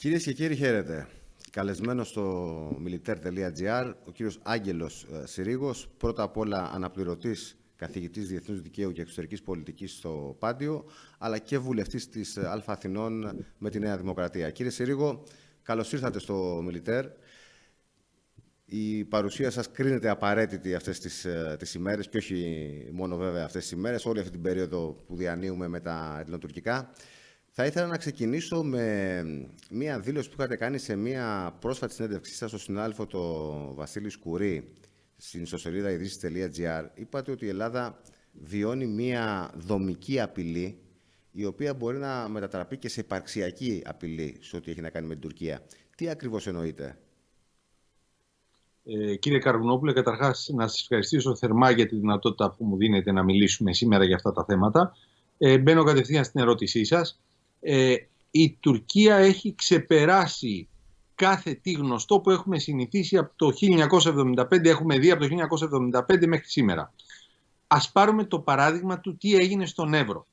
Κυρίες και κύριοι, χαίρετε. Καλεσμένος στο militair.gr, ο κύριος Άγγελος ε, Συρίγος, πρώτα απ' όλα αναπληρωτής καθηγητής Διεθνούς Δικαίου και Εξωτερικής Πολιτικής στο Πάντιο, αλλά και βουλευτής της ε, Α Αθηνών με τη Νέα Δημοκρατία. Κύριε Συρίγο, καλώς ήρθατε στο Μιλιτέρ. Η παρουσία σας κρίνεται απαραίτητη αυτές τις, ε, τις ημέρες και όχι μόνο βέβαια αυτές τις ημέρες, όλη αυτή την περίοδο που διανύουμε με τα ελληνοτουρκικά. Θα ήθελα να ξεκινήσω με μία δήλωση που είχατε κάνει σε μία πρόσφατη συνέντευξή σας στον συνάδελφο το Βασίλη Σκουρή στην ιστοσελίδα ειδήσεις.gr. Είπατε ότι η Ελλάδα βιώνει μία δομική απειλή η οποία μπορεί να μετατραπεί και σε υπαρξιακή απειλή σε ό,τι έχει να κάνει με την Τουρκία. Τι ακριβώς εννοείτε? Ε, κύριε Καρβουνόπουλε, καταρχάς να σας ευχαριστήσω θερμά για τη δυνατότητα που μου δίνετε να μιλήσουμε σήμερα για αυτά τα θέματα. Ε, μπαίνω κατευθείαν στην ερώτησή σας. Ε, η Τουρκία έχει ξεπεράσει κάθε τι γνωστό που έχουμε συνηθίσει από το 1975, έχουμε δει από το 1975 μέχρι σήμερα. Ας πάρουμε το παράδειγμα του τι έγινε στον Εύρο.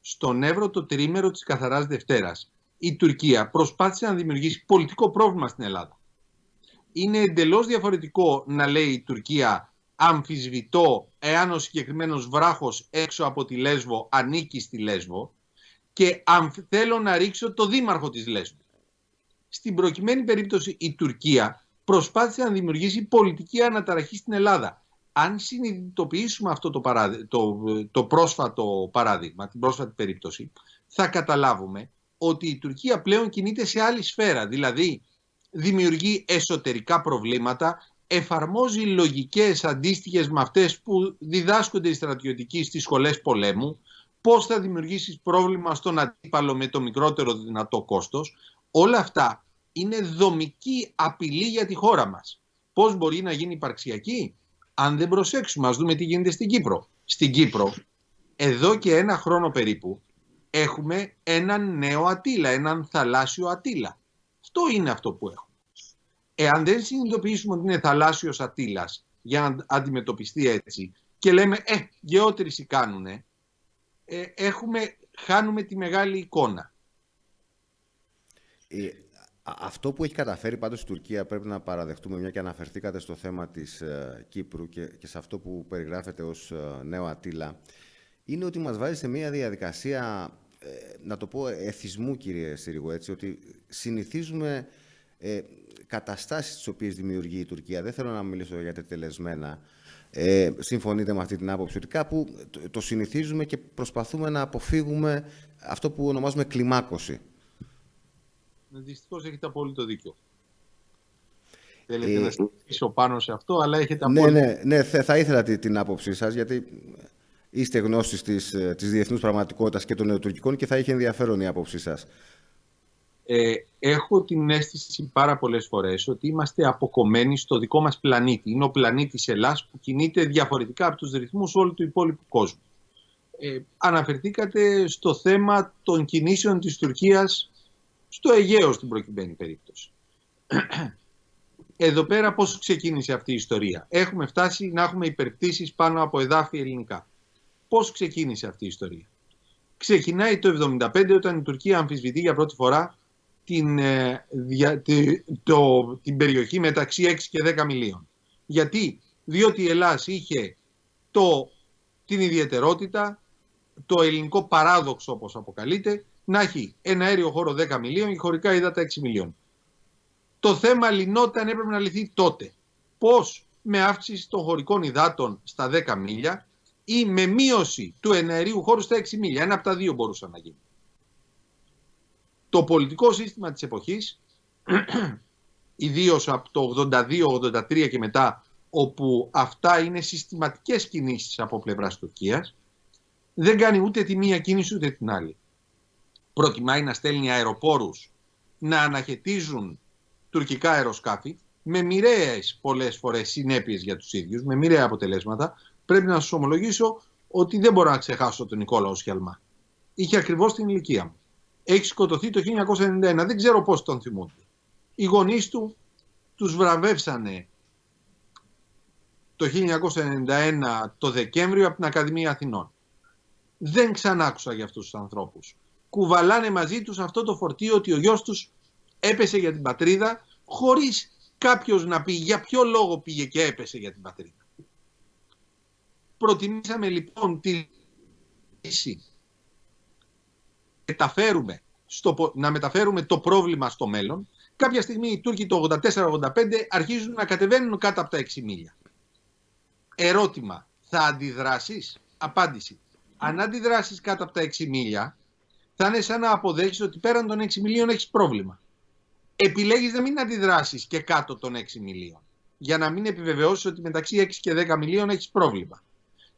Στον Εύρο το τρίμερο της Καθαράς Δευτέρας. Η Τουρκία προσπάθησε να δημιουργήσει πολιτικό πρόβλημα στην Ελλάδα. Είναι εντελώς διαφορετικό να λέει η Τουρκία αμφισβητώ εάν ο συγκεκριμένος βράχος έξω από τη Λέσβο ανήκει στη Λέσβο και αν θέλω να ρίξω το δήμαρχο της Λέσβου. Στην προκειμένη περίπτωση η Τουρκία προσπάθησε να δημιουργήσει πολιτική αναταραχή στην Ελλάδα. Αν συνειδητοποιήσουμε αυτό το, το, το πρόσφατο παράδειγμα, την πρόσφατη περίπτωση, θα καταλάβουμε ότι η Τουρκία πλέον κινείται σε άλλη σφαίρα. Δηλαδή, δημιουργεί εσωτερικά προβλήματα, εφαρμόζει λογικές αντίστοιχες με αυτές που διδάσκονται οι στρατιωτικοί στις σχολές πολέμου, Πώς θα δημιουργήσεις πρόβλημα στον αντίπαλο με το μικρότερο δυνατό κόστος. Όλα αυτά είναι δομική απειλή για τη χώρα μας. Πώς μπορεί να γίνει υπαρξιακή, αν δεν προσέξουμε, ας δούμε τι γίνεται στην Κύπρο. Στην Κύπρο, εδώ και ένα χρόνο περίπου, έχουμε έναν νέο ατύλα, έναν θαλάσσιο ατύλα. Αυτό είναι αυτό που έχουμε. Εάν δεν συνειδητοποιήσουμε ότι είναι θαλάσσιος ατύλας για να αντιμετωπιστεί έτσι και λέμε «ε, γεώτρηση κάνουνε», ε, έχουμε, χάνουμε τη μεγάλη εικόνα. Ε, αυτό που έχει καταφέρει πάντως η Τουρκία πρέπει να παραδεχτούμε μια και αναφερθήκατε στο θέμα της ε, Κύπρου και, και σε αυτό που περιγράφεται ως ε, νέο Ατήλα είναι ότι μας βάζει σε μια διαδικασία να το πω εθισμού κύριε Συρίγο έτσι ότι συνηθίζουμε καταστάσεις τις οποίες δημιουργεί η Τουρκία δεν θέλω να μιλήσω για τελεσμένα ε, συμφωνείτε με αυτή την άποψη ότι κάπου το συνηθίζουμε και προσπαθούμε να αποφύγουμε αυτό που ονομάζουμε κλιμάκωση. Ε, Δυστυχώς έχετε απόλυτο δίκιο. Θέλετε ε, να συνεχίσω πάνω σε αυτό, αλλά έχετε ναι, απόλυτο Ναι, ναι, ναι θα ήθελα την άποψή σας, γιατί είστε γνώστης της, ε, της διεθνούς πραγματικότητας και των νεοτουρκικών και θα είχε ενδιαφέρον η άποψή σας. Ε, έχω την αίσθηση πάρα πολλές φορές ότι είμαστε αποκομμένοι στο δικό μας πλανήτη. Είναι ο πλανήτης Ελλάς που κινείται διαφορετικά από τους ρυθμούς όλου του υπόλοιπου κόσμου. Ε, αναφερθήκατε στο θέμα των κινήσεων της Τουρκίας στο Αιγαίο στην προκειμένη περίπτωση. Εδώ πέρα πώς ξεκίνησε αυτή η ιστορία. Έχουμε φτάσει να έχουμε υπερπτήσεις πάνω από εδάφη ελληνικά. Πώς ξεκίνησε αυτή η ιστορία. Ξεκινάει το 1975 όταν η Τουρκία αμφισβητεί για πρώτη φορά την, ε, το, την περιοχή μεταξύ 6 και 10 μιλίων. Γιατί, διότι η Ελλάς είχε το, την ιδιαιτερότητα, το ελληνικό παράδοξο όπως αποκαλείται, να έχει ένα αέριο χώρο 10 μιλίων και χωρικά τα 6 μιλίων. Το θέμα λινόταν έπρεπε να λυθεί τότε. Πώς με αύξηση των χωρικών υδάτων στα 10 μίλια ή με μείωση του εναερίου χώρου στα 6 μίλια. Ένα από τα δύο μπορούσε να γίνει το πολιτικό σύστημα της εποχής, ιδίως από το 82-83 και μετά, όπου αυτά είναι συστηματικές κινήσεις από πλευράς Τουρκίας, δεν κάνει ούτε τη μία κίνηση ούτε την άλλη. Προτιμάει να στέλνει αεροπόρους να αναχαιτίζουν τουρκικά αεροσκάφη με μοιραίες πολλές φορές συνέπειες για τους ίδιους, με μοιραία αποτελέσματα. Πρέπει να σας ομολογήσω ότι δεν μπορώ να ξεχάσω τον Νικόλαο Σιαλμά. Είχε ακριβώς την ηλικία μου έχει σκοτωθεί το 1991. Δεν ξέρω πώς τον θυμούνται. Οι γονείς του τους βραβεύσανε το 1991 το Δεκέμβριο από την Ακαδημία Αθηνών. Δεν ξανάκουσα για αυτούς τους ανθρώπους. Κουβαλάνε μαζί τους αυτό το φορτίο ότι ο γιος τους έπεσε για την πατρίδα χωρίς κάποιος να πει για ποιο λόγο πήγε και έπεσε για την πατρίδα. Προτιμήσαμε λοιπόν τη λύση μεταφέρουμε, στο, να μεταφέρουμε το πρόβλημα στο μέλλον. Κάποια στιγμή οι Τούρκοι το 84-85 αρχίζουν να κατεβαίνουν κάτω από τα 6 μίλια. Ερώτημα, θα αντιδράσεις? Απάντηση. Αν αντιδράσεις κάτω από τα 6 μίλια, θα είναι σαν να αποδέχεις ότι πέραν των 6 μιλίων έχεις πρόβλημα. Επιλέγεις να μην αντιδράσεις και κάτω των 6 μιλίων. Για να μην επιβεβαιώσεις ότι μεταξύ 6 και 10 μιλίων έχεις πρόβλημα.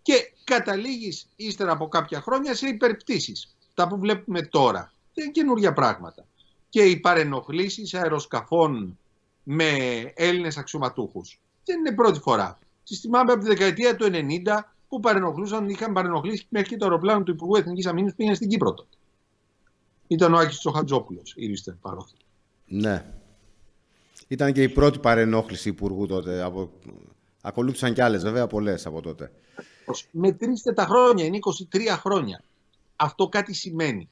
Και καταλήγεις ύστερα από κάποια χρόνια σε υπερπτήσεις αυτά που βλέπουμε τώρα. Δεν καινούργια πράγματα. Και οι παρενοχλήσεις αεροσκαφών με Έλληνες αξιωματούχους. Δεν είναι πρώτη φορά. Τις από τη δεκαετία του 90 που παρενοχλούσαν, είχαν παρενοχλήσει μέχρι και το αεροπλάνο του Υπουργού Εθνικής Αμήνης που πήγαινε στην Κύπρο τότε. Ήταν ο Άκης Τσοχατζόπουλος, ήρθε παρόχη. Ναι. Ήταν και η πρώτη παρενόχληση Υπουργού τότε. Από... Ακολούθησαν κι άλλες βέβαια, πολλές από τότε. Μετρήστε τα χρόνια, είναι 23 χρόνια. Αυτό κάτι σημαίνει.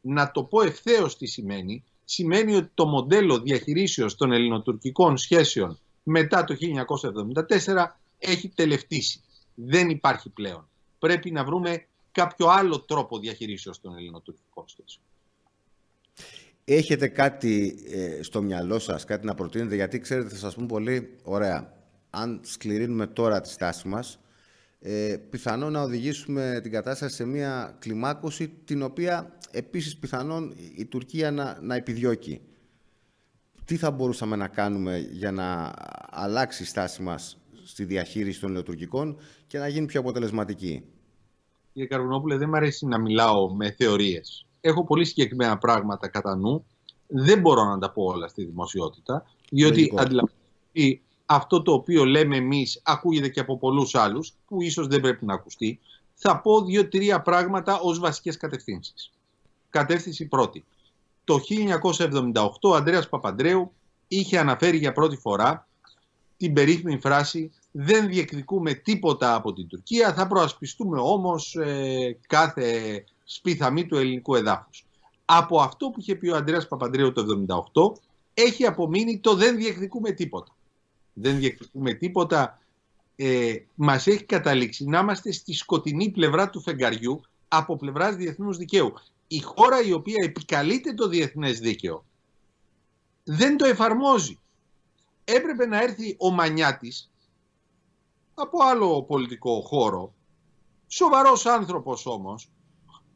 Να το πω ευθέως τι σημαίνει. Σημαίνει ότι το μοντέλο διαχείρισης των ελληνοτουρκικών σχέσεων μετά το 1974 έχει τελευτήσει. Δεν υπάρχει πλέον. Πρέπει να βρούμε κάποιο άλλο τρόπο διαχειρήσεως των ελληνοτουρκικών σχέσεων. Έχετε κάτι ε, στο μυαλό σας, κάτι να προτείνετε, γιατί ξέρετε θα σας πούν πολύ, ωραία, αν σκληρύνουμε τώρα τη στάση μας, ε, να οδηγήσουμε την κατάσταση σε μια κλιμάκωση την οποία επίσης πιθανόν η Τουρκία να, να επιδιώκει. Τι θα μπορούσαμε να κάνουμε για να αλλάξει η στάση μας στη διαχείριση των νεοτουρκικών και να γίνει πιο αποτελεσματική. Κύριε Καρβουνόπουλε, δεν μου αρέσει να μιλάω με θεωρίες. Έχω πολύ συγκεκριμένα πράγματα κατά νου. Δεν μπορώ να τα πω όλα στη δημοσιότητα, διότι αντιλαμβάνομαι αυτό το οποίο λέμε εμείς ακούγεται και από πολλούς άλλους που ίσως δεν πρέπει να ακουστεί θα πω δύο-τρία πράγματα ως βασικές κατευθύνσεις. Κατεύθυνση πρώτη. Το 1978 ο Ανδρέας Παπαντρέου είχε αναφέρει για πρώτη φορά την περίφημη φράση «Δεν διεκδικούμε τίποτα από την Τουρκία, θα προασπιστούμε όμως ε, κάθε σπίθαμή του ελληνικού εδάφους». Από αυτό που είχε πει ο Ανδρέας Παπαντρέου το 1978 έχει απομείνει το «Δεν διεκδικούμε τίποτα» δεν διεκδικούμε τίποτα, ε, μας έχει καταλήξει να είμαστε στη σκοτεινή πλευρά του φεγγαριού από πλευράς διεθνούς δικαίου. Η χώρα η οποία επικαλείται το διεθνές δίκαιο δεν το εφαρμόζει. Έπρεπε να έρθει ο Μανιάτης από άλλο πολιτικό χώρο, σοβαρός άνθρωπος όμως,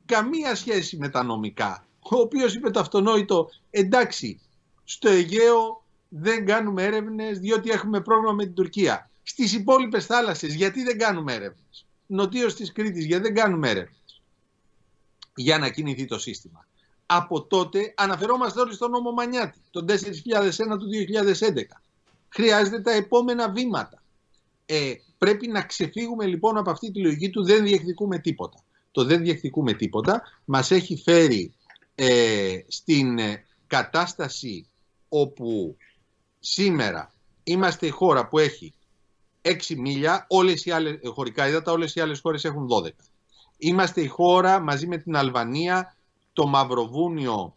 καμία σχέση με τα νομικά, ο οποίος είπε το αυτονόητο, εντάξει, στο Αιγαίο δεν κάνουμε έρευνες διότι έχουμε πρόβλημα με την Τουρκία. Στις υπόλοιπες θάλασσες, γιατί δεν κάνουμε έρευνες. Νοτίω της Κρήτης, γιατί δεν κάνουμε έρευνες. Για να κινηθεί το σύστημα. Από τότε αναφερόμαστε όλοι στον νόμο Μανιάτη, τον 4001 του 2011. Χρειάζεται τα επόμενα βήματα. Ε, πρέπει να ξεφύγουμε λοιπόν από αυτή τη λογική του δεν διεκδικούμε τίποτα. Το δεν διεκδικούμε τίποτα μας έχει φέρει ε, στην ε, κατάσταση όπου Σήμερα είμαστε η χώρα που έχει 6 μίλια, όλες οι άλλες χωρικά ύδατα, όλες οι άλλες χώρες έχουν 12. Είμαστε η χώρα μαζί με την Αλβανία, το Μαυροβούνιο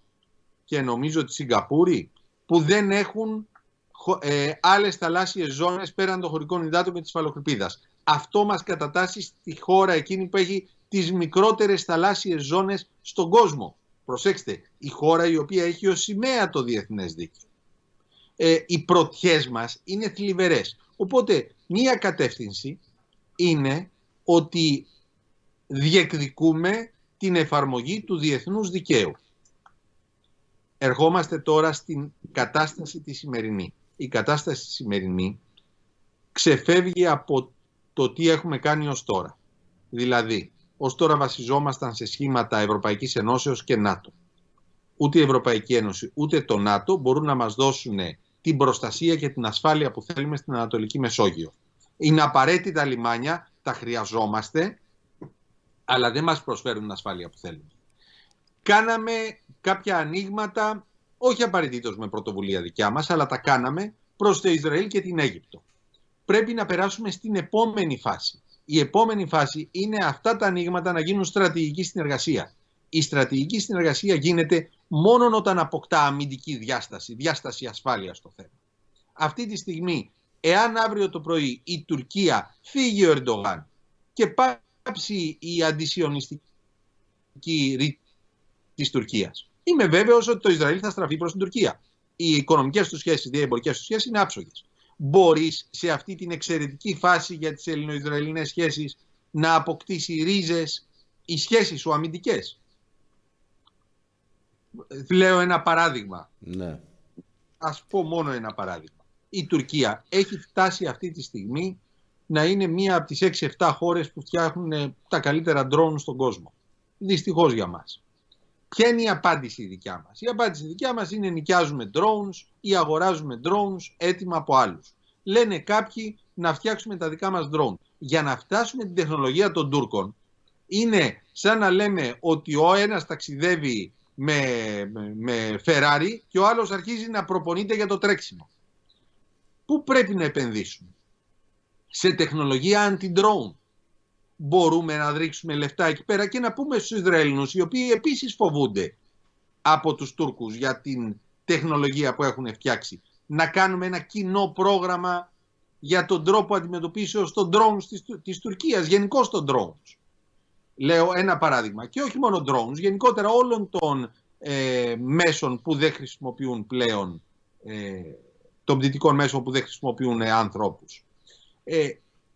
και νομίζω τη Σιγκαπούρη που δεν έχουν ε, άλλες θαλάσσιες ζώνες πέραν των χωρικών υδάτων και της φαλοκρηπίδας. Αυτό μας κατατάσσει στη χώρα εκείνη που έχει τις μικρότερες θαλάσσιες ζώνες στον κόσμο. Προσέξτε, η χώρα η οποία έχει ως σημαία το διεθνές δίκαιο ε, οι πρωτιές μας είναι θλιβερές. Οπότε μία κατεύθυνση είναι ότι διεκδικούμε την εφαρμογή του διεθνούς δικαίου. Ερχόμαστε τώρα στην κατάσταση τη σημερινή. Η κατάσταση τη σημερινή ξεφεύγει από το τι έχουμε κάνει ως τώρα. Δηλαδή, ως τώρα βασιζόμασταν σε σχήματα Ευρωπαϊκής Ενώσεως και ΝΑΤΟ. Ούτε η Ευρωπαϊκή Ένωση ούτε το ΝΑΤΟ μπορούν να μας δώσουν την προστασία και την ασφάλεια που θέλουμε στην Ανατολική Μεσόγειο. Είναι απαραίτητα λιμάνια, τα χρειαζόμαστε, αλλά δεν μας προσφέρουν την ασφάλεια που θέλουμε. Κάναμε κάποια ανοίγματα, όχι απαραίτητος με πρωτοβουλία δικιά μας, αλλά τα κάναμε προς το Ισραήλ και την Αίγυπτο. Πρέπει να περάσουμε στην επόμενη φάση. Η επόμενη φάση είναι αυτά τα ανοίγματα να γίνουν στρατηγική συνεργασία. Η στρατηγική συνεργασία γίνεται μόνο όταν αποκτά αμυντική διάσταση, διάσταση ασφάλειας στο θέμα. Αυτή τη στιγμή, εάν αύριο το πρωί η Τουρκία φύγει ο Ερντογάν και πάψει η αντισιωνιστική ρήτη της Τουρκίας, είμαι βέβαιος ότι το Ισραήλ θα στραφεί προς την Τουρκία. Οι οικονομικές του σχέσεις, οι εμπορικές του σχέσεις είναι άψογες. Μπορείς σε αυτή την εξαιρετική φάση για τις ελληνοϊσραηλινές σχέσεις να αποκτήσει ρίζες οι σχέσεις σου αμυντικές. Λέω ένα παράδειγμα. Ναι. Ας πω μόνο ένα παράδειγμα. Η Τουρκία έχει φτάσει αυτή τη στιγμή να είναι μία από τις 6-7 χώρες που φτιάχνουν ε, τα καλύτερα ντρόν στον κόσμο. Δυστυχώς για μας. Ποια είναι η απάντηση δικιά μας. Η απάντηση δικιά μας είναι νοικιάζουμε drones ή αγοράζουμε drones έτοιμα από άλλους. Λένε κάποιοι να φτιάξουμε τα δικά μας drones. Για να φτάσουμε την τεχνολογία των Τούρκων είναι σαν να λέμε ότι ο ένας ταξιδεύει με, με, Ferrari και ο άλλος αρχίζει να προπονείται για το τρέξιμο. Πού πρέπει να επενδύσουμε. Σε τεχνολογία anti-drone. Μπορούμε να ρίξουμε λεφτά εκεί πέρα και να πούμε στους Ισραηλινούς, οι οποίοι επίσης φοβούνται από τους Τούρκους για την τεχνολογία που έχουν φτιάξει. Να κάνουμε ένα κοινό πρόγραμμα για τον τρόπο αντιμετωπίσεως των drones της, της Τουρκίας, γενικώς των drones. Λέω ένα παράδειγμα. Και όχι μόνο drones, γενικότερα όλων των ε, μέσων που δεν χρησιμοποιούν πλέον, ε, των πτυτικών μέσων που δεν χρησιμοποιούν ε, ανθρώπους. Ε,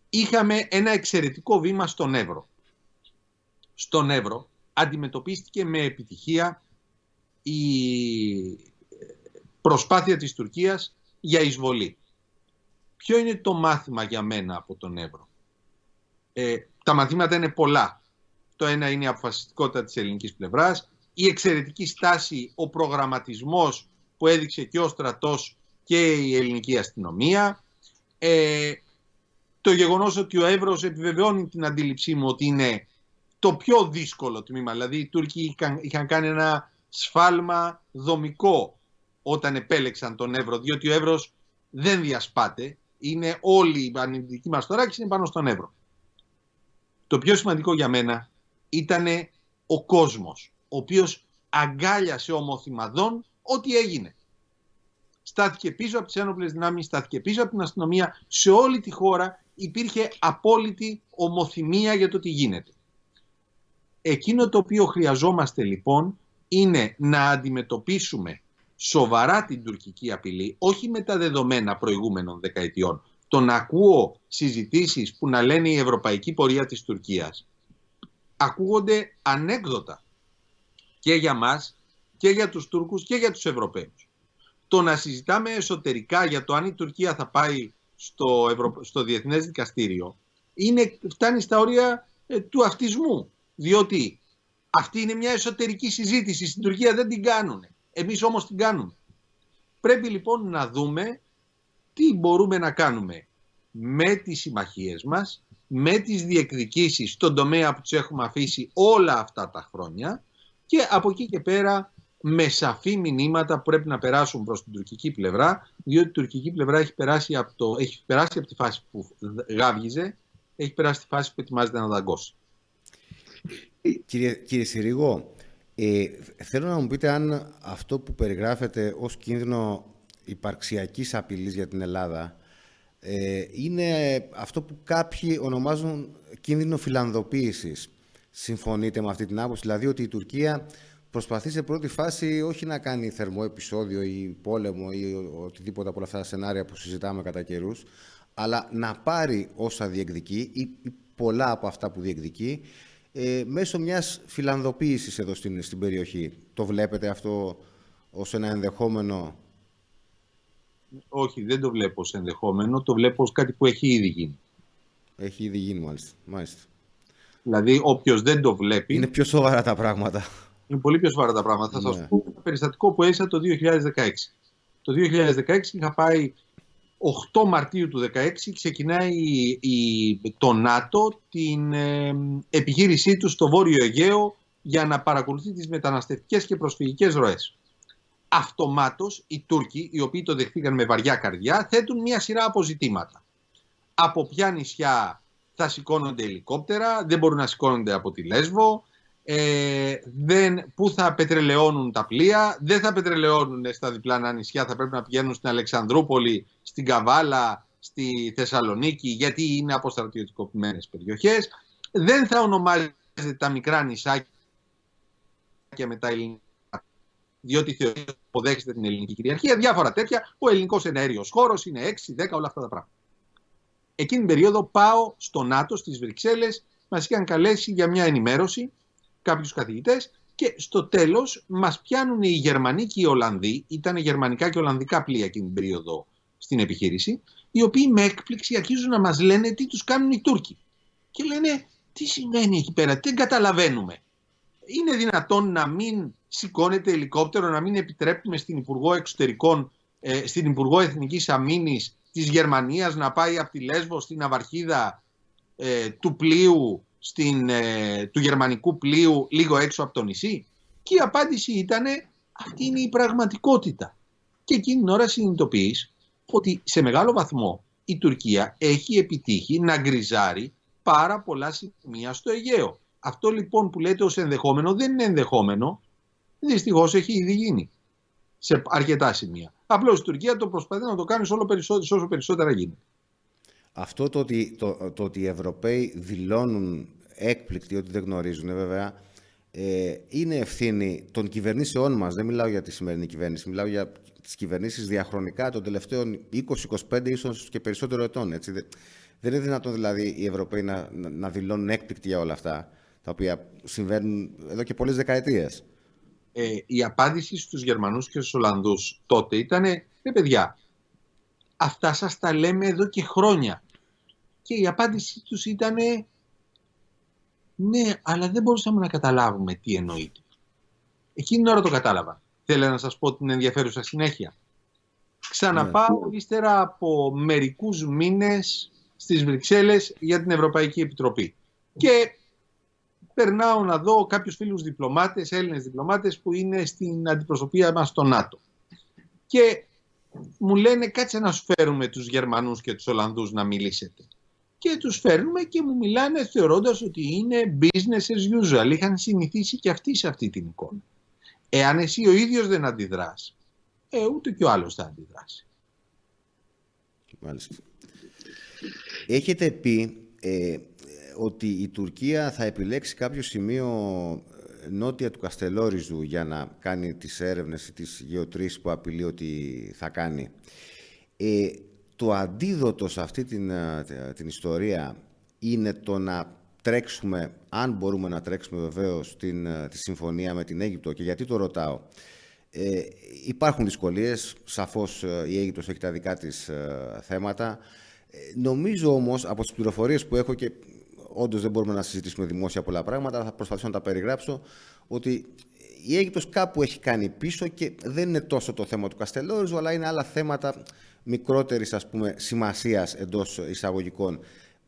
είχαμε ένα εξαιρετικό βήμα στον Εύρο. Στον Εύρο αντιμετωπίστηκε με επιτυχία η προσπάθεια της Τουρκίας για εισβολή. Ποιο είναι το μάθημα για μένα από τον Εύρο. τα μαθήματα είναι πολλά. Το ένα είναι η αποφασιστικότητα της ελληνικής πλευράς, η εξαιρετική στάση, ο προγραμματισμός που έδειξε και ο στρατός και η ελληνική αστυνομία, ε, το γεγονός ότι ο Εύρος επιβεβαιώνει την αντίληψή μου ότι είναι το πιο δύσκολο τμήμα. Δηλαδή οι Τούρκοι είχαν, είχαν κάνει ένα σφάλμα δομικό όταν επέλεξαν τον Εύρο, διότι ο Εύρος δεν διασπάται. Είναι όλη η μα μας και είναι πάνω στον Εύρο. Το πιο σημαντικό για μένα ήταν ο κόσμος, ο οποίος αγκάλιασε ομοθυμαδών ό,τι έγινε. Στάθηκε πίσω από τις ένοπλες δυνάμεις, στάθηκε πίσω από την αστυνομία, σε όλη τη χώρα υπήρχε απόλυτη ομοθυμία για το τι γίνεται. Εκείνο το οποίο χρειαζόμαστε λοιπόν είναι να αντιμετωπίσουμε σοβαρά την τουρκική απειλή, όχι με τα δεδομένα προηγούμενων δεκαετιών. Το να ακούω συζητήσεις που να λένε η ευρωπαϊκή πορεία της Τουρκίας ακούγονται ανέκδοτα και για μας και για τους Τούρκους και για τους Ευρωπαίους. Το να συζητάμε εσωτερικά για το αν η Τουρκία θα πάει στο, Ευρω... στο Διεθνές Δικαστήριο είναι, φτάνει στα όρια ε, του αυτισμού. Διότι αυτή είναι μια εσωτερική συζήτηση. Στην Τουρκία δεν την κάνουν. Εμείς όμως την κάνουμε. Πρέπει λοιπόν να δούμε τι μπορούμε να κάνουμε με τις συμμαχίες μας με τις διεκδικήσεις στον τομέα που τους έχουμε αφήσει όλα αυτά τα χρόνια και από εκεί και πέρα με σαφή μηνύματα που πρέπει να περάσουν προς την τουρκική πλευρά διότι η τουρκική πλευρά έχει περάσει από, το, έχει περάσει από τη φάση που γάβγιζε έχει περάσει τη φάση που ετοιμάζεται να δαγκώσει. Κύριε, κύριε ε, θέλω να μου πείτε αν αυτό που περιγράφεται ως κίνδυνο υπαρξιακής απειλής για την Ελλάδα ε, είναι αυτό που κάποιοι ονομάζουν κίνδυνο φιλανδοποίησης. Συμφωνείτε με αυτή την άποψη, δηλαδή ότι η Τουρκία προσπαθεί σε πρώτη φάση όχι να κάνει θερμό επεισόδιο ή πόλεμο ή οτιδήποτε από αυτά τα σενάρια που συζητάμε κατά καιρούς, αλλά να πάρει όσα διεκδικεί ή πολλά από αυτά που διεκδικεί ε, μέσω μιας φιλανδοποίησης εδώ στην, στην περιοχή. Το βλέπετε αυτό ως ένα ενδεχόμενο όχι, δεν το βλέπω ως ενδεχόμενο. Το βλέπω ως κάτι που έχει ήδη γίνει. Έχει ήδη γίνει, μάλιστα. μάλιστα. Δηλαδή, όποιος δεν το βλέπει. Είναι πιο σοβαρά τα πράγματα. Είναι πολύ πιο σοβαρά τα πράγματα. Θα σας ναι. πω ένα περιστατικό που έζησα το 2016. Το 2016 είχα πάει 8 Μαρτίου του 2016 ξεκινάει η, η, το ΝΑΤΟ την ε, επιχείρησή τους στο Βόρειο Αιγαίο για να παρακολουθεί τις μεταναστευτικές και προσφυγικές ροές αυτομάτως οι Τούρκοι, οι οποίοι το δεχτήκαν με βαριά καρδιά, θέτουν μια σειρά αποζητήματα. Από ποια νησιά θα σηκώνονται ελικόπτερα, δεν μπορούν να σηκώνονται από τη Λέσβο, ε, δεν, που θα πετρελαιώνουν τα πλοία, δεν θα πετρελαιώνουν στα διπλάνα νησιά, θα πρέπει να πηγαίνουν στην Αλεξανδρούπολη, στην Καβάλα, στη Θεσσαλονίκη, γιατί είναι αποστρατιωτικοποιημένες περιοχές. Δεν θα ονομάζεται τα μικρά νησάκια και με τα ελληνικά διότι θεωρεί ότι αποδέχεστε την ελληνική κυριαρχία, διάφορα τέτοια. Ο ελληνικός εναέριο χώρος είναι 6, 10, όλα αυτά τα πράγματα. Εκείνη την περίοδο πάω στο ΝΑΤΟ, στις Βρυξέλλες, μας είχαν καλέσει για μια ενημέρωση κάποιους καθηγητές και στο τέλος μας πιάνουν οι Γερμανοί και οι Ολλανδοί, ήταν γερμανικά και ολλανδικά πλοία εκείνη την περίοδο στην επιχείρηση, οι οποίοι με έκπληξη αρχίζουν να μας λένε τι τους κάνουν οι Τούρκοι. Και λένε, τι σημαίνει εκεί πέρα, δεν καταλαβαίνουμε. Είναι δυνατόν να μην σηκώνεται ελικόπτερο να μην επιτρέπουμε στην Υπουργό Εξωτερικών, ε, στην Υπουργό Εθνικής Αμήνης της Γερμανίας να πάει από τη Λέσβο στην Αβαρχίδα ε, του πλοίου, στην, ε, του γερμανικού πλοίου λίγο έξω από το νησί. Και η απάντηση ήταν αυτή είναι η πραγματικότητα. Και εκείνη την ώρα συνειδητοποιείς ότι σε μεγάλο βαθμό η Τουρκία έχει επιτύχει να γκριζάρει πάρα πολλά σημεία στο Αιγαίο. Αυτό λοιπόν που λέτε ως ενδεχόμενο δεν είναι ενδεχόμενο. Δυστυχώς έχει ήδη γίνει σε αρκετά σημεία. Απλώς η Τουρκία το προσπαθεί να το κάνει όλο περισσότερα, όσο περισσότερα γίνεται. Αυτό το ότι, το, το οι Ευρωπαίοι δηλώνουν έκπληκτοι ότι δεν γνωρίζουν ε, βέβαια ε, είναι ευθύνη των κυβερνήσεών μας. Δεν μιλάω για τη σημερινή κυβέρνηση, μιλάω για τις κυβερνήσεις διαχρονικά των τελευταίων 20-25 ίσως και περισσότερο ετών. Έτσι. Δεν είναι δυνατόν δηλαδή οι Ευρωπαίοι να, να δηλώνουν έκπληκτοι για όλα αυτά τα οποία συμβαίνουν εδώ και πολλές δεκαετίες ε, η απάντηση στους Γερμανούς και στους Ολλανδούς τότε ήταν «Ρε «Ε, παιδιά, αυτά σας τα λέμε εδώ και χρόνια». Και η απάντηση τους ήταν «Ναι, αλλά δεν μπορούσαμε να καταλάβουμε τι εννοείται». Εκείνη την ώρα το κατάλαβα. Θέλω να σας πω την ενδιαφέρουσα συνέχεια. Ξαναπάω ναι. ύστερα από μερικούς μήνες στις Βρυξέλλες για την Ευρωπαϊκή Επιτροπή. Και περνάω να δω κάποιους φίλους διπλωμάτες, Έλληνες διπλωμάτες που είναι στην αντιπροσωπεία μας στο ΝΑΤΟ. Και μου λένε κάτσε να σου φέρουμε τους Γερμανούς και τους Ολλανδούς να μιλήσετε. Και τους φέρνουμε και μου μιλάνε θεωρώντας ότι είναι business as usual. Είχαν συνηθίσει και αυτοί σε αυτή την εικόνα. Εάν εσύ ο ίδιος δεν αντιδράς, ε, ούτε και ο άλλος θα αντιδράσει. Μάλιστα. Έχετε πει ε, ότι η Τουρκία θα επιλέξει κάποιο σημείο ε, νότια του Καστελόριζου για να κάνει τις έρευνες ή τις γεωτρήσεις που απειλεί ότι θα κάνει. Ε, το αντίδοτο σε αυτή την, ε, ιστορία είναι το να τρέξουμε, αν μπορούμε να τρέξουμε βεβαίως την, ε, τη συμφωνία με την Αίγυπτο και γιατί το ρωτάω. Ε, υπάρχουν δυσκολίες, σαφώς η Αίγυπτος έχει τα δικά της θέματα. Νομίζω όμως από τις πληροφορίες που έχω και Όντως δεν μπορούμε να συζητήσουμε δημόσια πολλά πράγματα, αλλά θα προσπαθήσω να τα περιγράψω. Ότι η Αίγυπτος κάπου έχει κάνει πίσω και δεν είναι τόσο το θέμα του Καστελόριζου, αλλά είναι άλλα θέματα μικρότερης σημασίας εντός εισαγωγικών.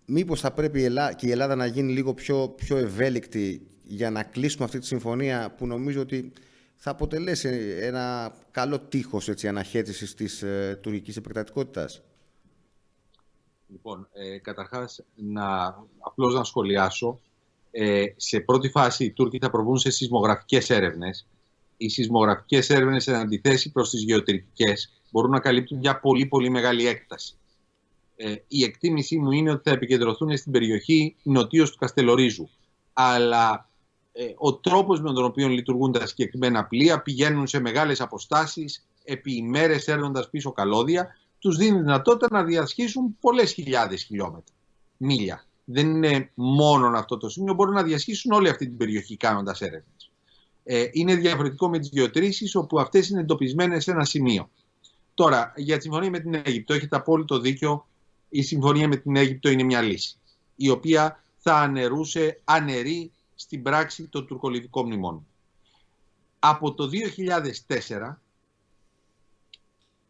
Μήπως θα πρέπει και η Ελλάδα να γίνει λίγο πιο, πιο ευέλικτη για να κλείσουμε αυτή τη συμφωνία που νομίζω ότι θα αποτελέσει ένα καλό τείχος αναχέτησης της ε, τουρκικής επεκτατικότητας. Λοιπόν, ε, καταρχάς, να, απλώς να σχολιάσω. Ε, σε πρώτη φάση, οι Τούρκοι θα προβούν σε σεισμογραφικές έρευνες. Οι σεισμογραφικές έρευνες, σε αντιθέσει προς τις γεωτρικές, μπορούν να καλύπτουν μια πολύ πολύ μεγάλη έκταση. Ε, η εκτίμησή μου είναι ότι θα επικεντρωθούν στην περιοχή νοτίως του Καστελορίζου. Αλλά ε, ο τρόπος με τον οποίο λειτουργούν τα συγκεκριμένα πλοία πηγαίνουν σε μεγάλες αποστάσεις, επί ημέρες έρνοντας πίσω καλώδια τους δίνει δυνατότητα να διασχίσουν πολλές χιλιάδες χιλιόμετρα, μίλια. Δεν είναι μόνο αυτό το σημείο, μπορούν να διασχίσουν όλη αυτή την περιοχή κάνοντας έρευνες. Ε, είναι διαφορετικό με τις γεωτρήσεις, όπου αυτές είναι εντοπισμένες σε ένα σημείο. Τώρα, για τη συμφωνία με την Αίγυπτο, έχετε απόλυτο δίκιο. Η συμφωνία με την Αίγυπτο είναι μια λύση, η οποία θα αναιρούσε, αναιρεί στην πράξη το τουρκολιβικό μνημόνιο. Από το 2004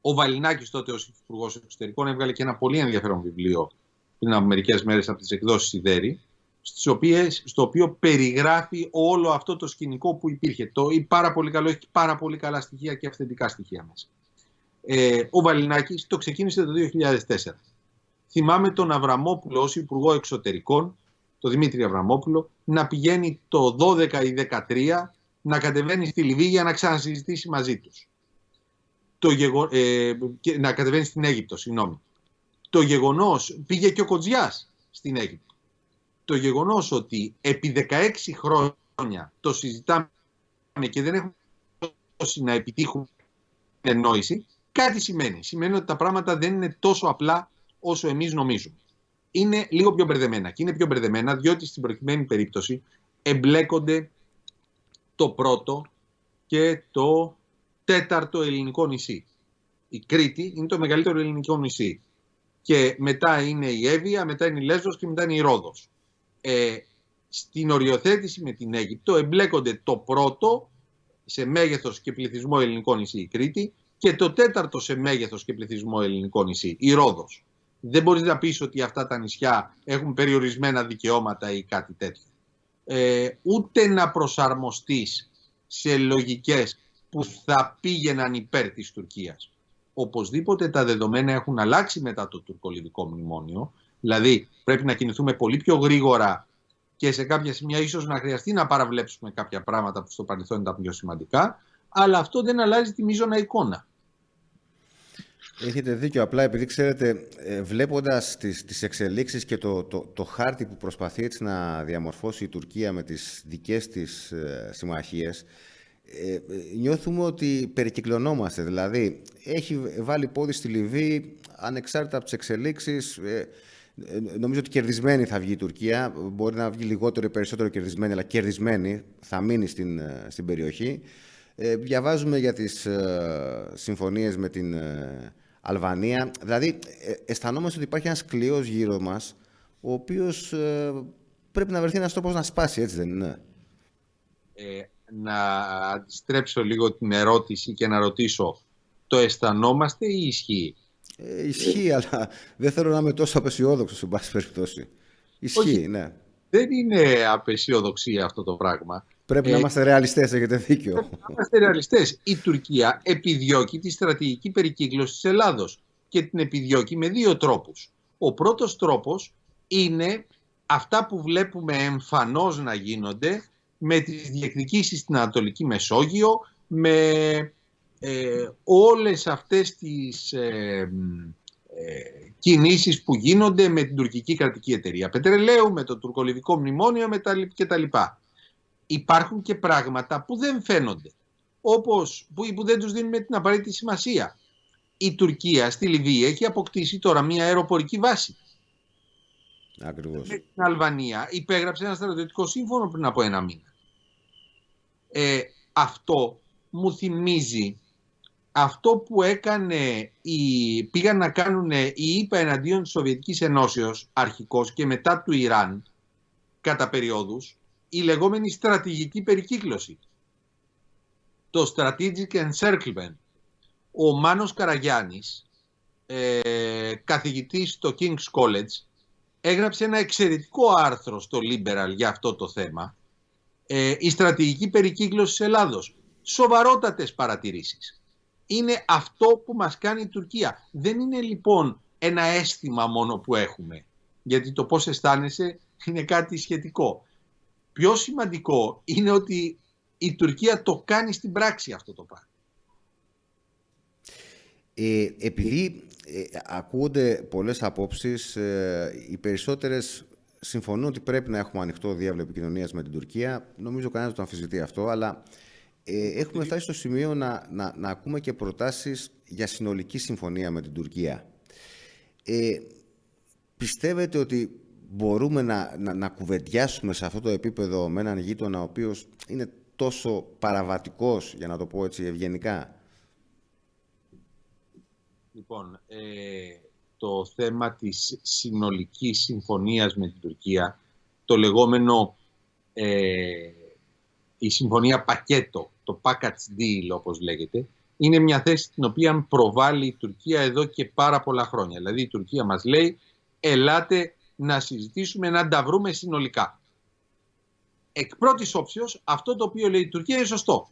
ο Βαλινάκης, τότε ως Υπουργό Εξωτερικών, έβγαλε και ένα πολύ ενδιαφέρον βιβλίο πριν από μερικές μέρες από τις εκδόσεις Σιδέρη, στις οποίες, στο οποίο περιγράφει όλο αυτό το σκηνικό που υπήρχε. Το ή πάρα πολύ καλό, έχει πάρα πολύ καλά στοιχεία και αυθεντικά στοιχεία μέσα. Ε, ο Βαλινάκης το ξεκίνησε το 2004. Θυμάμαι τον Αβραμόπουλο ως Υπουργό Εξωτερικών, το Δημήτρη Αβραμόπουλο, να πηγαίνει το 12 ή 13 να κατεβαίνει στη Λιβύη για να ξανασυζητήσει μαζί τους. Το ε, να κατεβαίνεις στην Αίγυπτο, συγγνώμη. Το γεγονός, πήγε και ο Κοντζιάς στην Αίγυπτο. Το γεγονός ότι επί 16 χρόνια το συζητάμε και δεν έχουμε να επιτύχουμε ενόηση, κάτι σημαίνει. Σημαίνει ότι τα πράγματα δεν είναι τόσο απλά όσο εμείς νομίζουμε. Είναι λίγο πιο μπερδεμένα. Και είναι πιο μπερδεμένα διότι στην προκειμένη περίπτωση εμπλέκονται το πρώτο και το τέταρτο ελληνικό νησί. Η Κρήτη είναι το μεγαλύτερο ελληνικό νησί. Και μετά είναι η Εύβοια, μετά είναι η Λέσβος και μετά είναι η Ρόδος. Ε, στην οριοθέτηση με την Αίγυπτο εμπλέκονται το πρώτο σε μέγεθος και πληθυσμό ελληνικό νησί η Κρήτη και το τέταρτο σε μέγεθος και πληθυσμό ελληνικό νησί, η Ρόδος. Δεν μπορείς να πεις ότι αυτά τα νησιά έχουν περιορισμένα δικαιώματα ή κάτι τέτοιο. Ε, ούτε να προσαρμοστείς σε λογικές που θα πήγαιναν υπέρ της Τουρκίας. Οπωσδήποτε τα δεδομένα έχουν αλλάξει μετά το τουρκολιβικό μνημόνιο, δηλαδή πρέπει να κινηθούμε πολύ πιο γρήγορα και σε κάποια σημεία ίσως να χρειαστεί να παραβλέψουμε κάποια πράγματα που στο παρελθόν ήταν πιο σημαντικά, αλλά αυτό δεν αλλάζει τη μείζωνα εικόνα. Έχετε δίκιο. Απλά επειδή ξέρετε, ε, βλέποντας τις τις εξελίξεις και το, το, το, χάρτη που προσπαθεί έτσι να διαμορφώσει η Τουρκία με τις δικές της ε, συμμαχίες, ε, νιώθουμε ότι περικυκλωνόμαστε. Δηλαδή, έχει βάλει πόδι στη Λιβύη ανεξάρτητα από τις εξελίξεις. Ε, ε, νομίζω ότι κερδισμένη θα βγει η Τουρκία. Μπορεί να βγει λιγότερο ή περισσότερο κερδισμένη, αλλά κερδισμένη θα μείνει στην, ε, στην περιοχή. Ε, διαβάζουμε για τις ε, συμφωνίες με την Αλβανία. Δηλαδή, αισθανόμαστε ότι υπάρχει ένας κλειός γύρω μας, ο οποίος πρέπει να βρεθεί ένας τρόπος να σπάσει, έτσι δεν είναι να αντιστρέψω λίγο την ερώτηση και να ρωτήσω το αισθανόμαστε ή ισχύει. Ε, ισχύει, αλλά δεν θέλω να είμαι τόσο απεσιόδοξος, σε πάση περιπτώσει. Ισχύει, ναι. Δεν είναι απεσιοδοξία αυτό το πράγμα. Πρέπει ε, να είμαστε ρεαλιστές, έχετε δίκιο. Πρέπει να είμαστε ρεαλιστές. Η Τουρκία επιδιώκει τη στρατηγική περικύκλωση της Ελλάδος και την επιδιώκει με δύο τρόπους. Ο πρώτος τρόπος είναι αυτά που βλέπουμε εμφανώς να γίνονται με τις διεκδικήσεις στην Ανατολική Μεσόγειο, με ε, όλες αυτές τις ε, ε, κινήσεις που γίνονται με την τουρκική κρατική εταιρεία πετρελαίου, με το τουρκολιβικό μνημόνιο με τα, και τα λοιπά. Υπάρχουν και πράγματα που δεν φαίνονται, όπως που, που δεν τους δίνουμε την απαραίτητη σημασία. Η Τουρκία στη Λιβύη έχει αποκτήσει τώρα μια αεροπορική βάση. Ακριβώς. Με την Αλβανία υπέγραψε ένα στρατιωτικό σύμφωνο πριν από ένα μήνα. Ε, αυτό μου θυμίζει αυτό που έκανε η, πήγαν να κάνουν οι ΙΠΑ ΕΕ εναντίον της Σοβιετικής Ενώσεως αρχικώς και μετά του Ιράν κατά περιόδους η λεγόμενη στρατηγική περικύκλωση. Το strategic encirclement. Ο Μάνος Καραγιάννης, ε, καθηγητής στο King's College, έγραψε ένα εξαιρετικό άρθρο στο Liberal για αυτό το θέμα ε, η στρατηγική περικύκλωση της Ελλάδος. Σοβαρότατες παρατηρήσεις. Είναι αυτό που μας κάνει η Τουρκία. Δεν είναι λοιπόν ένα αίσθημα μόνο που έχουμε. Γιατί το πώς αισθάνεσαι είναι κάτι σχετικό. Πιο σημαντικό είναι ότι η Τουρκία το κάνει στην πράξη αυτό το πράγμα. Ε, επειδή ε, ακούγονται πολλές απόψεις, ε, οι περισσότερες συμφωνώ ότι πρέπει να έχουμε ανοιχτό διάβλο επικοινωνίας με την Τουρκία. Νομίζω κανένας δεν το αμφισβητεί αυτό, αλλά ε, έχουμε φτάσει στο σημείο να, να, να ακούμε και προτάσεις για συνολική συμφωνία με την Τουρκία. Ε, πιστεύετε ότι μπορούμε να, να, να κουβεντιάσουμε σε αυτό το επίπεδο με έναν γείτονα ο οποίος είναι τόσο παραβατικός, για να το πω έτσι ευγενικά. Λοιπόν, ε, το θέμα της συνολικής συμφωνίας με την Τουρκία, το λεγόμενο ε, η συμφωνία πακέτο, το package deal όπως λέγεται, είναι μια θέση την οποία προβάλλει η Τουρκία εδώ και πάρα πολλά χρόνια. Δηλαδή η Τουρκία μας λέει ελάτε να συζητήσουμε, να τα βρούμε συνολικά. Εκ πρώτης όψεως αυτό το οποίο λέει η Τουρκία είναι σωστό.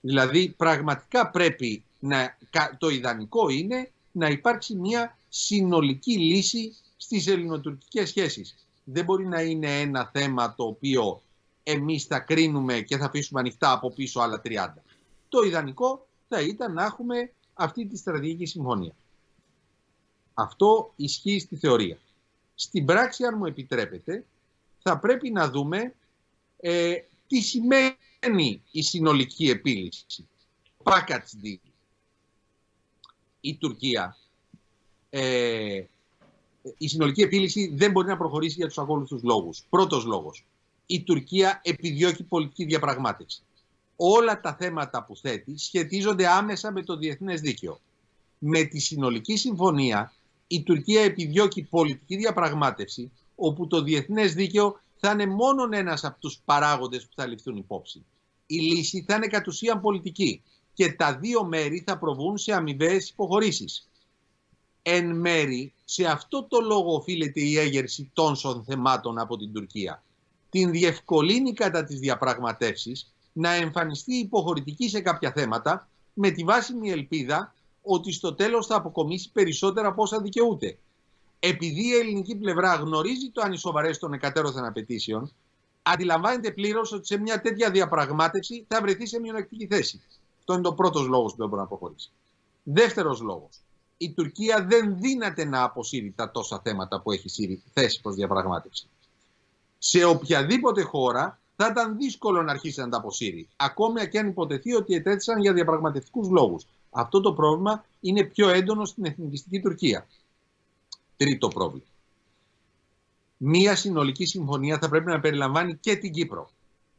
Δηλαδή πραγματικά πρέπει να, το ιδανικό είναι να υπάρξει μια συνολική λύση στις ελληνοτουρκικές σχέσεις. Δεν μπορεί να είναι ένα θέμα το οποίο εμείς θα κρίνουμε και θα αφήσουμε ανοιχτά από πίσω άλλα 30. Το ιδανικό θα ήταν να έχουμε αυτή τη στρατηγική συμφωνία. Αυτό ισχύει στη θεωρία. Στην πράξη, αν μου επιτρέπετε, θα πρέπει να δούμε ε, τι σημαίνει η συνολική επίλυση. Package Η Τουρκία ε, η συνολική επίλυση δεν μπορεί να προχωρήσει για τους ακόλουθους λόγους. Πρώτος λόγος, η Τουρκία επιδιώκει πολιτική διαπραγμάτευση. Όλα τα θέματα που θέτει σχετίζονται άμεσα με το διεθνές δίκαιο. Με τη συνολική συμφωνία η Τουρκία επιδιώκει πολιτική διαπραγμάτευση όπου το διεθνές δίκαιο θα είναι μόνον ένας από τους παράγοντες που θα ληφθούν υπόψη. Η λύση θα είναι κατ' ουσίαν πολιτική και τα δύο μέρη θα προβούν σε αμοιβαίες υποχωρήσεις εν μέρη σε αυτό το λόγο οφείλεται η έγερση τόσων θεμάτων από την Τουρκία. Την διευκολύνει κατά τις διαπραγματεύσεις να εμφανιστεί υποχωρητική σε κάποια θέματα με τη βάσιμη ελπίδα ότι στο τέλος θα αποκομίσει περισσότερα από όσα δικαιούται. Επειδή η ελληνική πλευρά γνωρίζει το ανισοβαρές των εκατέρωθεν απαιτήσεων, αντιλαμβάνεται πλήρως ότι σε μια τέτοια διαπραγμάτευση θα βρεθεί σε μειονεκτική θέση. Αυτό είναι το πρώτος λόγος που δεν μπορεί να αποχωρήσει. Δεύτερος λόγος η Τουρκία δεν δύναται να αποσύρει τα τόσα θέματα που έχει σύρει θέση προς διαπραγμάτευση. Σε οποιαδήποτε χώρα θα ήταν δύσκολο να αρχίσει να τα αποσύρει. Ακόμα και αν υποτεθεί ότι ετέθησαν για διαπραγματευτικούς λόγους. Αυτό το πρόβλημα είναι πιο έντονο στην εθνικιστική Τουρκία. Τρίτο πρόβλημα. Μία συνολική συμφωνία θα πρέπει να περιλαμβάνει και την Κύπρο.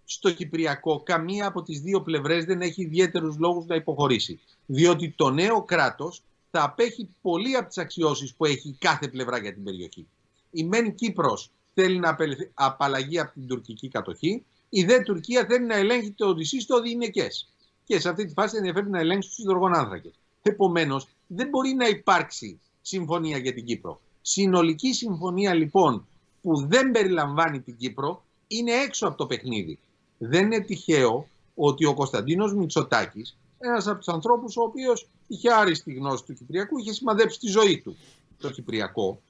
Στο Κυπριακό καμία από τις δύο πλευρές δεν έχει ιδιαίτερους λόγους να υποχωρήσει. Διότι το νέο κράτος θα απέχει πολύ από τις αξιώσεις που έχει κάθε πλευρά για την περιοχή. Η ΜΕΝ Κύπρος θέλει να απαλλαγεί από την τουρκική κατοχή, η ΔΕ Τουρκία θέλει να ελέγχει το Οδυσσή στο Διηνεκές. Και σε αυτή τη φάση ενδιαφέρει να ελέγξει τους υδρογονάνθρακε. Επομένως, δεν μπορεί να υπάρξει συμφωνία για την Κύπρο. Συνολική συμφωνία λοιπόν που δεν περιλαμβάνει την Κύπρο είναι έξω από το παιχνίδι. Δεν είναι τυχαίο ότι ο Κωνσταντίνος Μητσοτάκης ένας από τους ανθρώπους ο οποίος είχε άριστη γνώση του Κυπριακού, είχε σημαδέψει τη ζωή του το Κυπριακό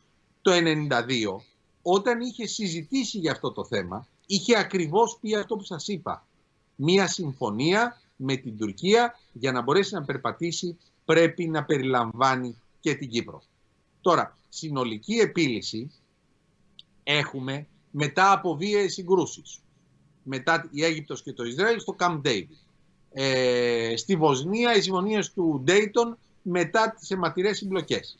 το 1992 όταν είχε συζητήσει για αυτό το θέμα, είχε ακριβώς πει αυτό που σας είπα. Μία συμφωνία με την Τουρκία για να μπορέσει να περπατήσει πρέπει να περιλαμβάνει και την Κύπρο. Τώρα, συνολική επίλυση έχουμε μετά από βίαιες συγκρούσεις. Μετά η Αίγυπτος και το Ισραήλ στο Camp David ε, στη Βοσνία οι συμφωνίες του Ντέιτον μετά τις αιματηρές συμπλοκές.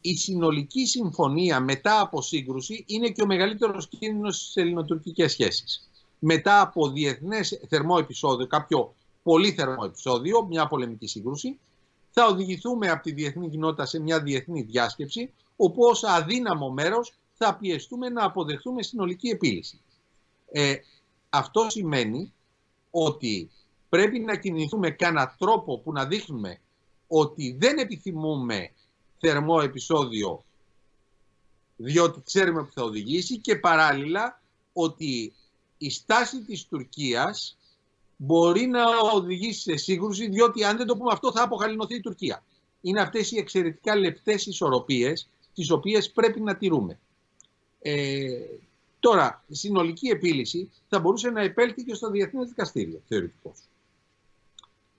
Η συνολική συμφωνία μετά από σύγκρουση είναι και ο μεγαλύτερος κίνδυνος στις ελληνοτουρκικές σχέσεις. Μετά από διεθνές θερμό επεισόδιο, κάποιο πολύ θερμό επεισόδιο, μια πολεμική σύγκρουση, θα οδηγηθούμε από τη διεθνή κοινότητα σε μια διεθνή διάσκεψη, όπου ως αδύναμο μέρος θα πιεστούμε να αποδεχτούμε συνολική επίλυση. Ε, αυτό σημαίνει ότι πρέπει να κινηθούμε κάνα τρόπο που να δείχνουμε ότι δεν επιθυμούμε θερμό επεισόδιο διότι ξέρουμε που θα οδηγήσει και παράλληλα ότι η στάση της Τουρκίας μπορεί να οδηγήσει σε σύγκρουση διότι αν δεν το πούμε αυτό θα αποχαλινωθεί η Τουρκία. Είναι αυτές οι εξαιρετικά λεπτές ισορροπίες τις οποίες πρέπει να τηρούμε. Ε, τώρα, συνολική επίλυση θα μπορούσε να επέλθει και στο Διεθνές Δικαστήριο θεωρητικώς.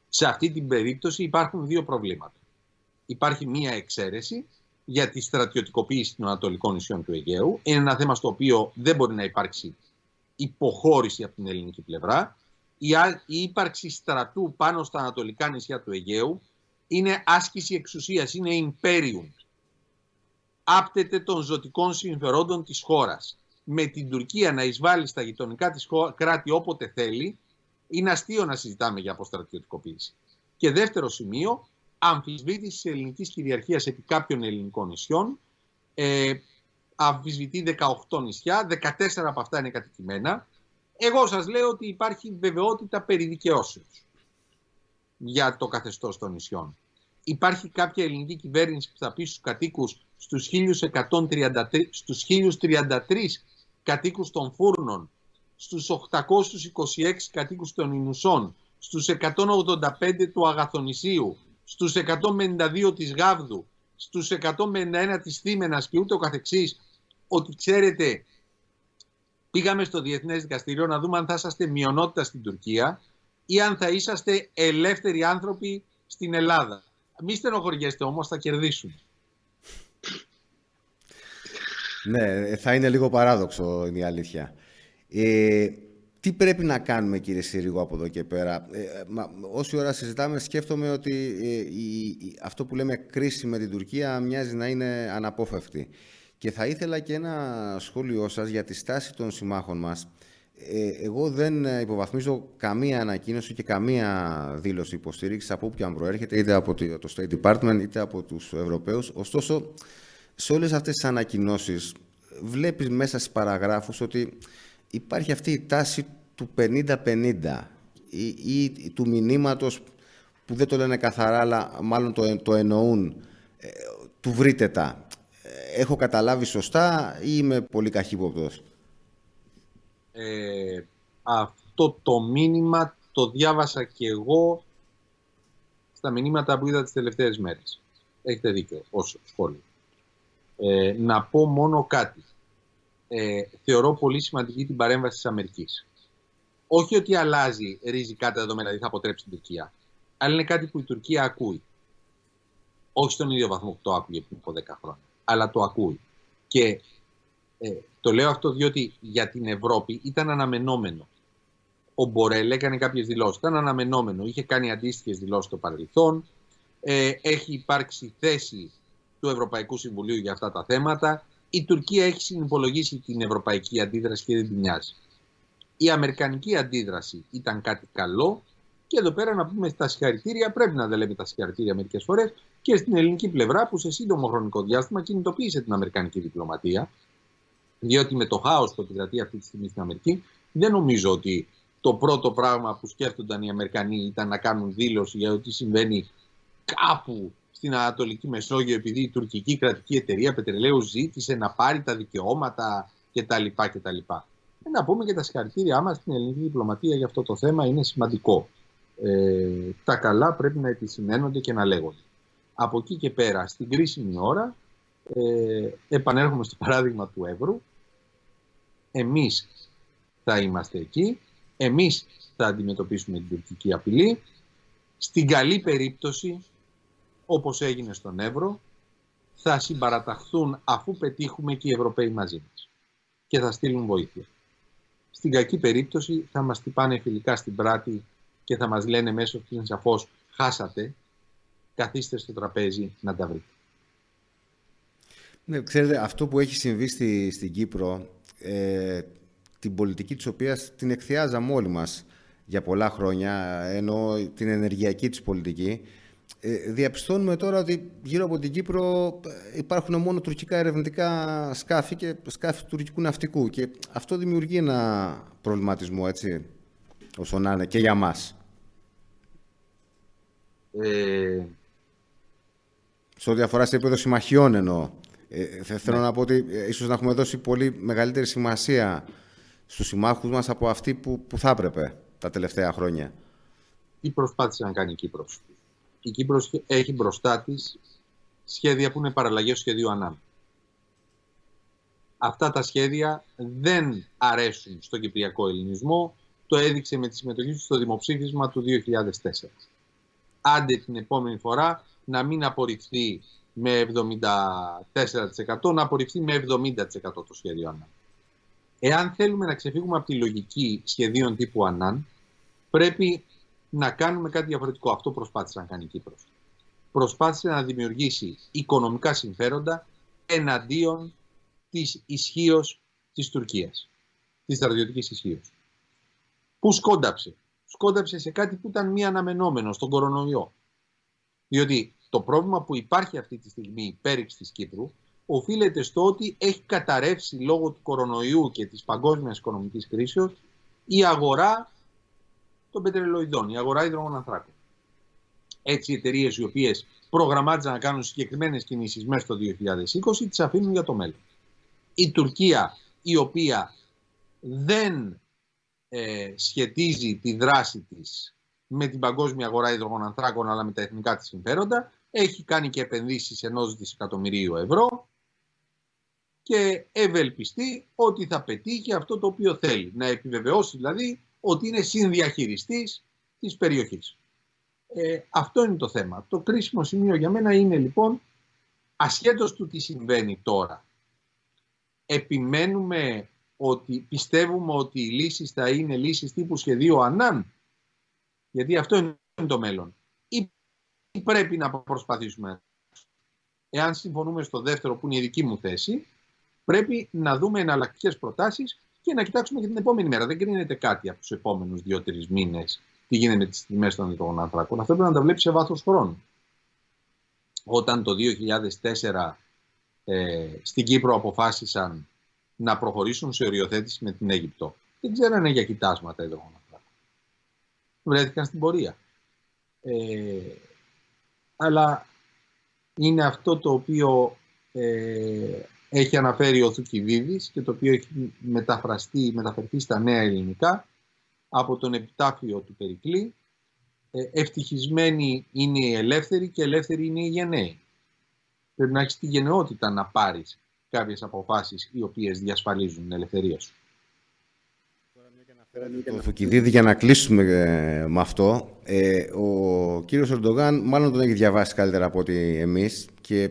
Σε αυτή την περίπτωση υπάρχουν δύο προβλήματα. Υπάρχει μία εξαίρεση για τη στρατιωτικοποίηση των Ανατολικών νησιών του Αιγαίου. Είναι ένα θέμα στο οποίο δεν μπορεί να υπάρξει υποχώρηση από την ελληνική πλευρά. Η ύπαρξη στρατού πάνω στα Ανατολικά νησιά του Αιγαίου είναι άσκηση εξουσίας, είναι imperium. Άπτεται των ζωτικών συμφερόντων της χώρας. Με την Τουρκία να εισβάλλει στα γειτονικά της κράτη όποτε θέλει, είναι αστείο να συζητάμε για αποστρατιωτικοποίηση. Και δεύτερο σημείο, αμφισβήτηση της Ελληνικής κυριαρχίας επί κάποιων ελληνικών νησιών. Ε, αμφισβητεί 18 νησιά, 14 από αυτά είναι κατοικημένα. Εγώ σας λέω ότι υπάρχει βεβαιότητα περί για το καθεστώς των νησιών. Υπάρχει κάποια ελληνική κυβέρνηση που θα πει στους κατοίκους στους στους 1033 κατοίκους των φούρνων στους 826 κατοίκους των Ινουσών, στους 185 του Αγαθονησίου, στους 152 της Γάβδου, στους 191 της Θήμενας και ούτε ο καθεξής, ότι ξέρετε πήγαμε στο Διεθνές Δικαστήριο να δούμε αν θα είσαστε μειονότητα στην Τουρκία ή αν θα είσαστε ελεύθεροι άνθρωποι στην Ελλάδα. Μη στενοχωριέστε όμως, θα κερδίσουν. Ναι, ε, θα είναι λίγο παράδοξο είναι η αλήθεια. Ε, τι πρέπει να κάνουμε κύριε Σύριγο από εδώ και πέρα. Ε, όση ώρα συζητάμε σκέφτομαι ότι ε, αυτό που λέμε κρίση με την Τουρκία μοιάζει να είναι αναπόφευκτη. Και θα ήθελα και ένα σχόλιο σας για τη στάση των συμμάχων μας. Ε, εγώ δεν υποβαθμίζω καμία ανακοίνωση και καμία δήλωση υποστήριξης από αν προέρχεται, είτε από το State Department είτε από τους Ευρωπαίους. Ωστόσο, σε όλες αυτές τις ανακοινώσεις βλέπεις μέσα στις παραγράφους ότι υπάρχει αυτή η τάση του 50-50 ή, του μηνύματος που δεν το λένε καθαρά, αλλά μάλλον το, το εννοούν, ε, του βρείτε τα. Ε, έχω καταλάβει σωστά ή είμαι πολύ καχύποπτος. Ε, αυτό το μήνυμα το διάβασα και εγώ στα μηνύματα που είδα τις τελευταίες μέρες. Έχετε δίκιο, όσο σχόλιο. να πω μόνο κάτι ε, θεωρώ πολύ σημαντική την παρέμβαση της Αμερικής. Όχι ότι αλλάζει ριζικά τα δεδομένα, δηλαδή θα αποτρέψει την Τουρκία, αλλά είναι κάτι που η Τουρκία ακούει. Όχι στον ίδιο βαθμό που το άκουγε πριν από 10 χρόνια, αλλά το ακούει. Και ε, το λέω αυτό διότι για την Ευρώπη ήταν αναμενόμενο. Ο Μπορέλ έκανε κάποιες δηλώσεις. Ήταν αναμενόμενο. Είχε κάνει αντίστοιχες δηλώσεις στο παρελθόν. Ε, έχει υπάρξει θέση του Ευρωπαϊκού Συμβουλίου για αυτά τα θέματα η Τουρκία έχει συνυπολογίσει την ευρωπαϊκή αντίδραση και δεν την νοιάζει. Η αμερικανική αντίδραση ήταν κάτι καλό και εδώ πέρα να πούμε τα συγχαρητήρια, πρέπει να δεν λέμε τα συγχαρητήρια μερικές φορές και στην ελληνική πλευρά που σε σύντομο χρονικό διάστημα κινητοποίησε την αμερικανική διπλωματία διότι με το χάος που επικρατεί αυτή τη στιγμή στην Αμερική δεν νομίζω ότι το πρώτο πράγμα που σκέφτονταν οι Αμερικανοί ήταν να κάνουν δήλωση για ότι συμβαίνει κάπου στην Ανατολική Μεσόγειο επειδή η τουρκική κρατική εταιρεία πετρελαίου ζήτησε να πάρει τα δικαιώματα κτλ. κτλ. Ε, να πούμε και τα συγχαρητήριά μας στην ελληνική διπλωματία για αυτό το θέμα είναι σημαντικό. Ε, τα καλά πρέπει να επισημαίνονται και να λέγονται. Από εκεί και πέρα, στην κρίσιμη ώρα, ε, επανέρχομαι στο παράδειγμα του Εύρου, εμείς θα είμαστε εκεί, εμείς θα αντιμετωπίσουμε την τουρκική απειλή. Στην καλή περίπτωση όπως έγινε στον Εύρο, θα συμπαραταχθούν αφού πετύχουμε και οι Ευρωπαίοι μαζί μας και θα στείλουν βοήθεια. Στην κακή περίπτωση θα μας τυπάνε φιλικά στην πράτη και θα μας λένε μέσω είναι σαφώς «χάσατε, καθίστε στο τραπέζι να τα βρείτε». Ναι, ξέρετε, αυτό που έχει συμβεί στην Κύπρο, ε, την πολιτική της οποίας την εκθιάζαμε όλοι μας για πολλά χρόνια, ενώ την ενεργειακή της πολιτική, ε, διαπιστώνουμε τώρα ότι γύρω από την Κύπρο ε, υπάρχουν μόνο τουρκικά ερευνητικά σκάφη και σκάφη τουρκικού ναυτικού και αυτό δημιουργεί ένα προβληματισμό, έτσι, όσο να είναι και για μας. Ε... Σε ό,τι αφορά σε επίπεδο συμμαχιών εννοώ. Ε, θέλω ναι. να πω ότι ίσως να έχουμε δώσει πολύ μεγαλύτερη σημασία στους συμμάχους μας από αυτή που, που θα έπρεπε τα τελευταία χρόνια. Τι προσπάθησε να κάνει η Κύπρος η Κύπρος έχει μπροστά της σχέδια που είναι παραλλαγές σχεδίου ΑΝΑΜ. Αυτά τα σχέδια δεν αρέσουν στον κυπριακό ελληνισμό. Το έδειξε με τη συμμετοχή τους στο δημοψήφισμα του 2004. Άντε την επόμενη φορά να μην απορριφθεί με 74%, να απορριφθεί με 70% το σχέδιο ανάμ. Εάν θέλουμε να ξεφύγουμε από τη λογική σχεδίων τύπου ΑΝΑΝ, πρέπει να κάνουμε κάτι διαφορετικό. Αυτό προσπάθησε να κάνει η Κύπρος. Προσπάθησε να δημιουργήσει οικονομικά συμφέροντα εναντίον της ισχύως της Τουρκίας, της στρατιωτικής ισχύως. Πού σκόνταψε. Σκόνταψε σε κάτι που ήταν μη αναμενόμενο, στον κορονοϊό. Διότι το πρόβλημα που υπάρχει αυτή τη στιγμή πέριξ της Κύπρου οφείλεται στο ότι έχει καταρρεύσει λόγω του κορονοϊού και της παγκόσμιας οικονομικής κρίσεως η αγορά των πετρελοειδών, η αγορά υδρογων ανθράκων. Έτσι, οι εταιρείες οι οποίες προγραμμάτιζαν να κάνουν συγκεκριμένες κινήσεις μέσα στο 2020 τις αφήνουν για το μέλλον. Η Τουρκία, η οποία δεν ε, σχετίζει τη δράση της με την παγκόσμια αγορά υδρογων ανθράκων αλλά με τα εθνικά της συμφέροντα, έχει κάνει και επενδύσεις ενός δισεκατομμυρίου ευρώ και ευελπιστεί ότι θα πετύχει αυτό το οποίο θέλει. Να επιβεβαιώσει δηλαδή ότι είναι συνδιαχειριστής της περιοχής. Ε, αυτό είναι το θέμα. Το κρίσιμο σημείο για μένα είναι λοιπόν, ασχέτως του τι συμβαίνει τώρα, επιμένουμε ότι πιστεύουμε ότι οι λύσεις θα είναι λύσεις τύπου σχεδίου ανάν, γιατί αυτό είναι το μέλλον. Ή πρέπει να προσπαθήσουμε. Εάν συμφωνούμε στο δεύτερο που είναι η δική μου θέση, πρέπει να δούμε εναλλακτικές προτάσεις και να κοιτάξουμε για την επόμενη μέρα. Δεν κρίνεται κάτι από τους επόμενους δύο-τρει μήνες τι γίνεται με τις τιμές των υλικών ανθράκων. Αυτό πρέπει να τα βλέπει σε βάθος χρόνου. Όταν το 2004 ε, στην Κύπρο αποφάσισαν να προχωρήσουν σε οριοθέτηση με την Αίγυπτο, δεν ξέρανε για κοιτάσματα οι ανθράκων. Βρέθηκαν στην πορεία. Ε, αλλά είναι αυτό το οποίο ε, έχει αναφέρει ο Θουκυβίδης και το οποίο έχει μεταφραστεί, μεταφερθεί στα νέα ελληνικά από τον επιτάφιο του Περικλή ε, ευτυχισμένοι είναι οι ελεύθεροι και ελεύθεροι είναι οι γενναίοι. Πρέπει να έχεις τη γενναιότητα να πάρεις κάποιες αποφάσεις οι οποίες διασφαλίζουν την ελευθερία σου. Το Θουκυβίδη, για να κλείσουμε ε, με αυτό, ε, ο κύριος Ερντογάν μάλλον τον έχει διαβάσει καλύτερα από ότι εμείς και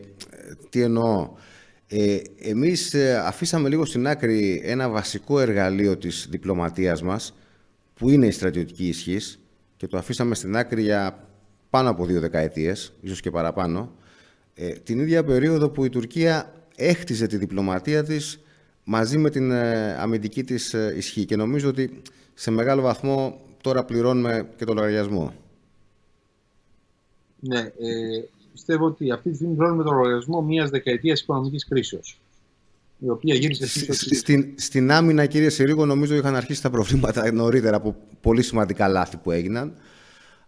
τι εννοώ, ε, εμείς ε, αφήσαμε λίγο στην άκρη ένα βασικό εργαλείο της διπλωματίας μας, που είναι η στρατιωτική ισχύς, και το αφήσαμε στην άκρη για πάνω από δύο δεκαετίες, ίσως και παραπάνω, ε, την ίδια περίοδο που η Τουρκία έχτιζε τη διπλωματία της μαζί με την ε, αμυντική της ισχύ. Και νομίζω ότι σε μεγάλο βαθμό τώρα πληρώνουμε και το λογαριασμό. Ναι, πιστεύω ότι αυτή τη στιγμή βρώνουμε τον λογαριασμό μιας δεκαετίας οικονομικής κρίση, Η οποία γύρισε στην, στην, στην άμυνα, κύριε Συρίγο, νομίζω είχαν αρχίσει τα προβλήματα νωρίτερα από πολύ σημαντικά λάθη που έγιναν.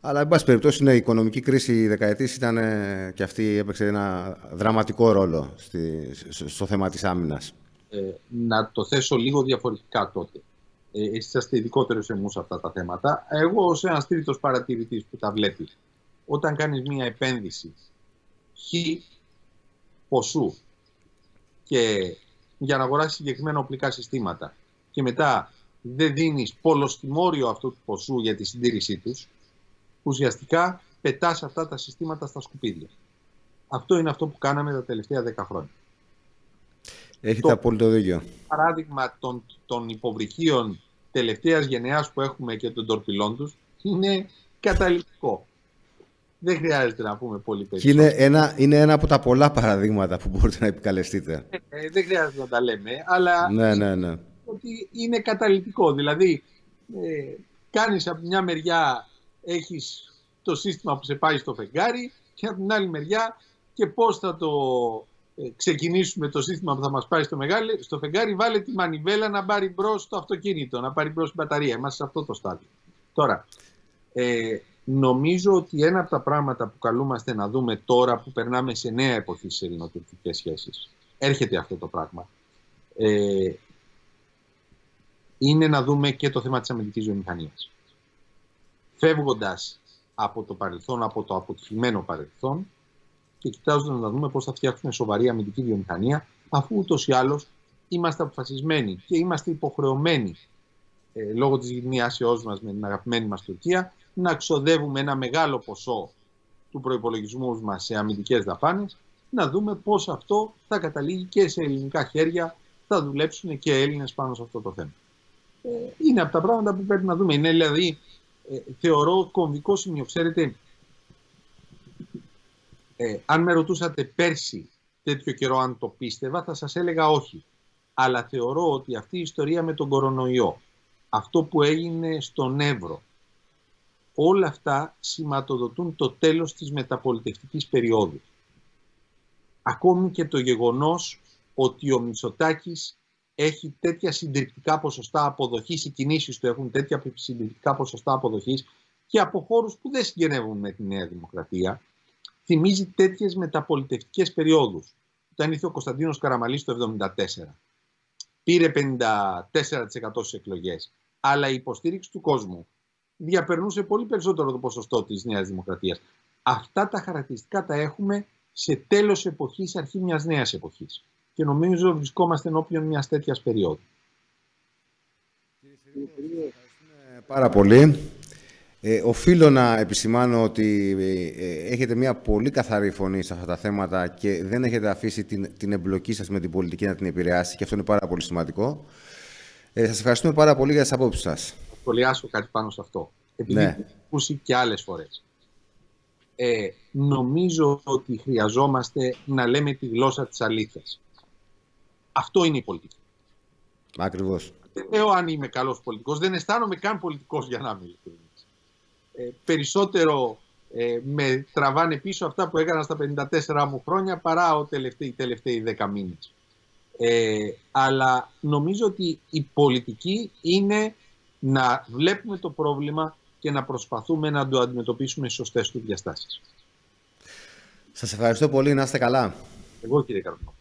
Αλλά, εν πάση περιπτώσει, ναι, η οικονομική κρίση δεκαετής ήταν ε, και αυτή έπαιξε ένα δραματικό ρόλο στη, στο θέμα της άμυνας. Ε, να το θέσω λίγο διαφορετικά τότε. Ε, Εσεί είσαστε ειδικότερο σε αυτά τα θέματα. Εγώ ως ένας τρίτος παρατηρητής που τα βλέπει, όταν κάνεις μια επένδυση χ ποσού και για να αγοράσει συγκεκριμένα οπλικά συστήματα και μετά δεν δίνεις πολλοστιμόριο αυτού του ποσού για τη συντήρησή τους, ουσιαστικά πετάς αυτά τα συστήματα στα σκουπίδια. Αυτό είναι αυτό που κάναμε τα τελευταία δέκα χρόνια. Έχετε το απόλυτο δίκιο. παράδειγμα των, των υποβρυχίων τελευταίας γενεάς που έχουμε και των τορπιλών τους είναι καταληκτικό δεν χρειάζεται να πούμε πολύ περισσότερο. είναι ένα, είναι ένα από τα πολλά παραδείγματα που μπορείτε να επικαλεστείτε. Ε, ε, δεν χρειάζεται να τα λέμε, αλλά ναι, ναι, ναι. ότι είναι καταλητικό. Δηλαδή, ε, κάνεις από μια μεριά, έχεις το σύστημα που σε πάει στο φεγγάρι και από την άλλη μεριά και πώς θα το ε, ξεκινήσουμε το σύστημα που θα μας πάει στο, μεγάλη, στο φεγγάρι, βάλε τη μανιβέλα να πάρει μπρος το αυτοκίνητο, να πάρει μπρος την μπαταρία. Είμαστε σε αυτό το στάδιο. Τώρα, ε, Νομίζω ότι ένα από τα πράγματα που καλούμαστε να δούμε τώρα που περνάμε σε νέα εποχή σε ελληνοτουρκικές σχέσεις, έρχεται αυτό το πράγμα, ε, είναι να δούμε και το θέμα της αμυντικής βιομηχανίας. Φεύγοντας από το παρελθόν, από το αποτυχημένο παρελθόν και κοιτάζοντας να δούμε πώς θα φτιάξουμε σοβαρή αμυντική βιομηχανία αφού ούτως ή άλλως είμαστε αποφασισμένοι και είμαστε υποχρεωμένοι ε, λόγω της γυμνιάσεώς μας με την αγαπημένη μας Τουρκία να ξοδεύουμε ένα μεγάλο ποσό του προϋπολογισμού μας σε αμυντικές δαπάνες να δούμε πώς αυτό θα καταλήγει και σε ελληνικά χέρια θα δουλέψουν και Έλληνες πάνω σε αυτό το θέμα. Ε, είναι από τα πράγματα που πρέπει να δούμε. Είναι δηλαδή, ε, θεωρώ, κομβικό σημείο. Ξέρετε, ε, αν με ρωτούσατε πέρσι τέτοιο καιρό αν το πίστευα, θα σας έλεγα όχι. Αλλά θεωρώ ότι αυτή η ιστορία με τον κορονοϊό, αυτό που έγινε στον Εύρο. Όλα αυτά σηματοδοτούν το τέλος της μεταπολιτευτικής περίοδου. Ακόμη και το γεγονός ότι ο Μητσοτάκης έχει τέτοια συντριπτικά ποσοστά αποδοχής, οι κινήσεις του έχουν τέτοια συντριπτικά ποσοστά αποδοχής και από χώρους που δεν συγγενεύουν με τη Νέα Δημοκρατία, θυμίζει τέτοιες μεταπολιτευτικές περιόδους. Όταν ήρθε ο Κωνσταντίνος Καραμαλής το 1974, πήρε 54% στις εκλογές αλλά η υποστήριξη του κόσμου διαπερνούσε πολύ περισσότερο το ποσοστό της Νέας Δημοκρατίας. Αυτά τα χαρακτηριστικά τα έχουμε σε τέλος εποχής, αρχή μιας νέας εποχής. Και νομίζω ότι βρισκόμαστε ενώπιον μιας τέτοιας περίοδου. Κύριε ευχαριστούμε πάρα πολύ. Ε, οφείλω να επισημάνω ότι ε, ε, έχετε μια πολύ καθαρή φωνή σε αυτά τα θέματα και δεν έχετε αφήσει την, την εμπλοκή σας με την πολιτική να την επηρεάσει και αυτό είναι πάρα πολύ σημαντικό. Ε, σας ευχαριστούμε πάρα πολύ για τις απόψεις σας. Θα σχολιάσω κάτι πάνω σε αυτό. Επειδή ναι. έχω ακούσει και άλλες φορές. Ε, νομίζω ότι χρειαζόμαστε να λέμε τη γλώσσα της αλήθειας. Αυτό είναι η πολιτική. Ακριβώς. Δεν λέω αν είμαι καλός πολιτικός. Δεν αισθάνομαι καν πολιτικός για να είμαι Ε, περισσότερο ε, με τραβάνε πίσω αυτά που έκανα στα 54 μου χρόνια παρά ο οι τελευταίοι 10 μήνες. Ε, αλλά νομίζω ότι η πολιτική είναι να βλέπουμε το πρόβλημα και να προσπαθούμε να το αντιμετωπίσουμε στις σωστές τους διαστάσεις. Σας ευχαριστώ πολύ. Να είστε καλά. Εγώ κύριε Καρπό.